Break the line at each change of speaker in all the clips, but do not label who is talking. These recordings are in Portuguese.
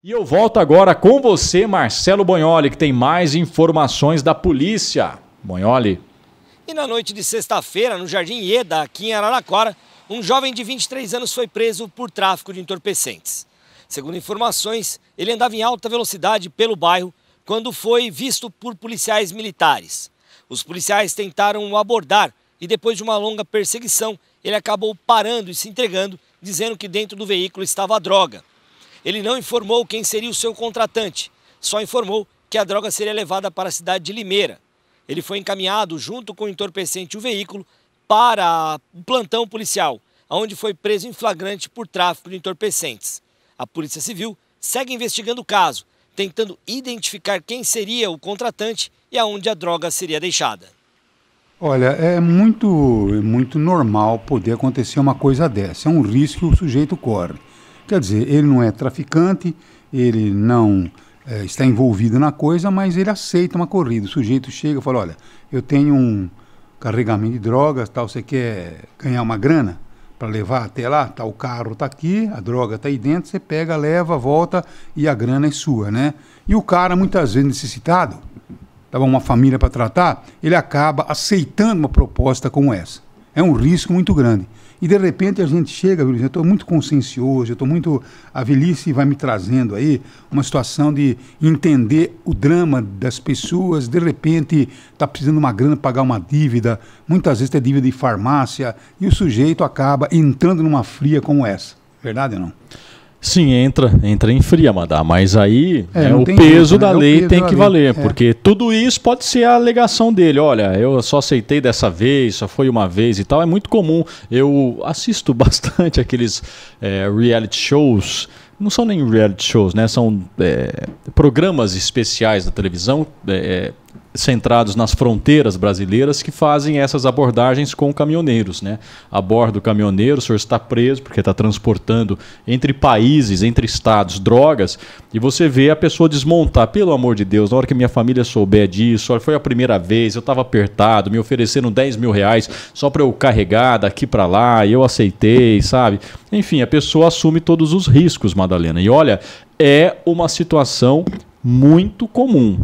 E eu
volto agora com você, Marcelo Bonholi, que tem mais informações da polícia. Bonholi.
E na noite de sexta-feira, no Jardim Ieda, aqui em Araraquara, um jovem de 23 anos foi preso por tráfico de entorpecentes. Segundo informações, ele andava em alta velocidade pelo bairro quando foi visto por policiais militares. Os policiais tentaram o abordar e, depois de uma longa perseguição, ele acabou parando e se entregando, dizendo que dentro do veículo estava droga. Ele não informou quem seria o seu contratante, só informou que a droga seria levada para a cidade de Limeira. Ele foi encaminhado junto com o entorpecente e o veículo para o plantão policial, onde foi preso em flagrante por tráfico de entorpecentes. A Polícia Civil segue investigando o caso, tentando identificar quem seria o contratante e aonde a droga seria deixada.
Olha, é muito, muito normal poder acontecer uma coisa dessa. É um risco que o sujeito corre. Quer dizer, ele não é traficante, ele não é, está envolvido na coisa, mas ele aceita uma corrida. O sujeito chega e fala: Olha, eu tenho um carregamento de drogas, tal, você quer ganhar uma grana? para levar até lá, tá, o carro está aqui, a droga está aí dentro, você pega, leva, volta e a grana é sua, né? E o cara, muitas vezes necessitado, tava uma família para tratar, ele acaba aceitando uma proposta como essa. É um risco muito grande. E de repente a gente chega, eu estou muito consciencioso, eu estou muito. A velhice vai me trazendo aí uma situação de entender o drama das pessoas, de repente está precisando de uma grana para pagar uma dívida, muitas vezes é dívida de farmácia, e o sujeito acaba entrando numa fria como essa. Verdade ou não?
Sim, entra, entra em fria, Madá, mas aí é, né, o peso jeito, né? da né? lei tem que valer, é. porque tudo isso pode ser a alegação dele. Olha, eu só aceitei dessa vez, só foi uma vez e tal. É muito comum. Eu assisto bastante aqueles é, reality shows. Não são nem reality shows, né? São é, programas especiais da televisão é, é, centrados nas fronteiras brasileiras que fazem essas abordagens com caminhoneiros. Né? A bordo caminhoneiro, o senhor está preso porque está transportando entre países, entre estados, drogas, e você vê a pessoa desmontar. Pelo amor de Deus, na hora que minha família souber disso, foi a primeira vez, eu estava apertado, me ofereceram 10 mil reais só para eu carregar daqui para lá, e eu aceitei, sabe? Enfim, a pessoa assume todos os riscos, Madalena. E olha, é uma situação muito comum.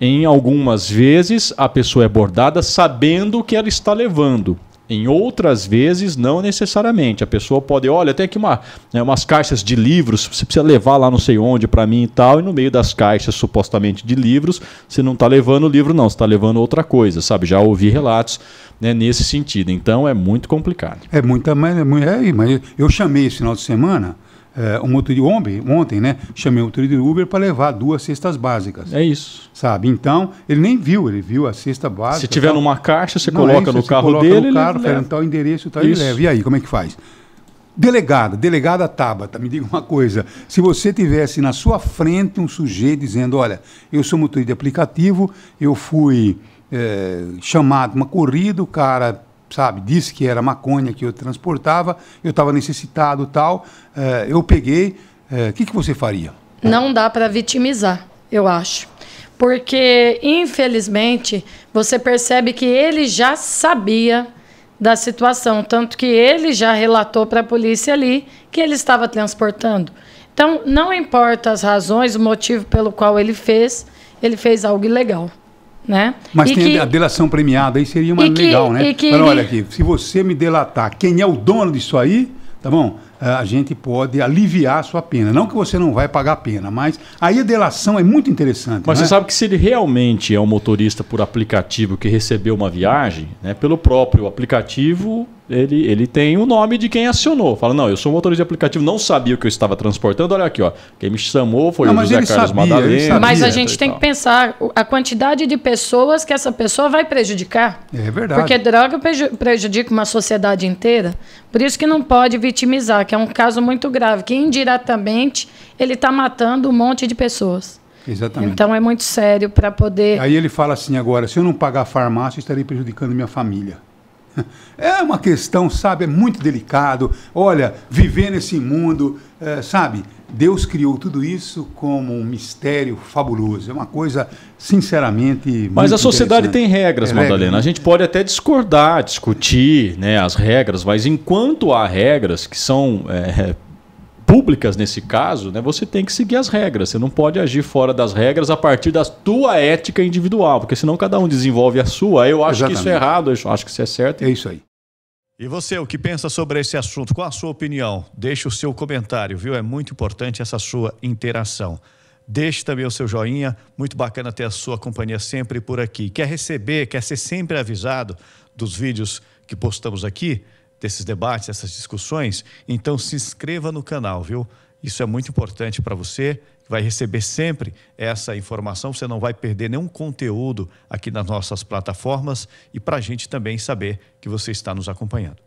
Em algumas vezes, a pessoa é abordada sabendo o que ela está levando. Em outras vezes, não necessariamente. A pessoa pode, olha, tem aqui uma, né, umas caixas de livros, você precisa levar lá não sei onde para mim e tal, e no meio das caixas supostamente de livros, você não está levando o livro, não, você está levando outra coisa, sabe? Já ouvi relatos né, nesse sentido. Então é muito complicado.
É muita, mas, é, é mas eu chamei esse final de semana é, um outro de ontem, ontem, né? Chamei o motorista de Uber para levar duas cestas básicas. É isso. Sabe? Então, ele nem viu, ele viu a cesta básica. Se tiver tal. numa caixa, você Não coloca é no carro coloca dele. No carro, então, então, ele fala, tal endereço, tal, ele leva. E aí, como é que faz? Delegada, delegada Tabata, me diga uma coisa. Se você tivesse na sua frente um sujeito dizendo, olha, eu sou motorista de aplicativo, eu fui é, chamado uma corrida, o cara sabe? Disse que era maconha que eu transportava, eu estava necessitado tal, é, eu peguei. O eh, que, que você faria?
Não dá para vitimizar, eu acho. Porque, infelizmente, você percebe que ele já sabia da situação, tanto que ele já relatou para a polícia ali que ele estava transportando. Então, não importa as razões, o motivo pelo qual ele fez, ele fez algo ilegal. Né? Mas e tem que, a
delação premiada, aí seria uma legal, né? que, né? Que, Mas olha aqui, se você me delatar, quem é o dono disso aí, tá bom? Eh, a gente pode aliviar a sua pena. Não que você não vai pagar a pena, mas aí a delação é muito interessante. Mas né? você é?
sabe que se ele realmente é um motorista por aplicativo que recebeu uma viagem, né, pelo próprio aplicativo, ele, ele tem o nome de quem acionou. Fala, não, eu sou um motorista de aplicativo, não sabia o que eu estava transportando. Olha aqui, ó. Quem me chamou foi não, o José Carlos sabia,
Madalena. Né, mas a gente tem que pensar a quantidade de pessoas que essa pessoa vai prejudicar.
É verdade. Porque
droga prejudica uma sociedade inteira. Por isso que não pode vitimizar, que é é um caso muito grave, que indiretamente ele está matando um monte de pessoas. Exatamente. Então é muito sério para poder.
Aí ele fala assim agora: se eu não pagar a farmácia, estarei prejudicando minha família. É uma questão, sabe, é muito delicado. Olha, viver nesse mundo, é, sabe, Deus criou tudo isso como um mistério fabuloso. É uma coisa, sinceramente. Mas a sociedade tem regras, é Madalena. Regra.
A gente pode até discordar, discutir né, as regras, mas enquanto há regras que são é, públicas nesse caso, né, você tem que seguir as regras. Você não pode agir fora das regras a partir da tua ética individual, porque senão cada um desenvolve a sua. Eu acho Exatamente. que isso é errado, eu acho que isso é certo. É isso aí. E você, o que pensa sobre esse assunto? Qual a sua opinião? Deixe o seu comentário, viu? É muito importante essa sua interação. Deixe também o seu joinha, muito bacana ter a sua companhia sempre por aqui. Quer receber, quer ser sempre avisado dos vídeos que postamos aqui? desses debates, dessas discussões, então se inscreva no canal, viu? Isso é muito importante para você. Vai receber sempre essa informação. Você não vai perder nenhum conteúdo aqui nas nossas plataformas e para a gente também saber que você está nos acompanhando.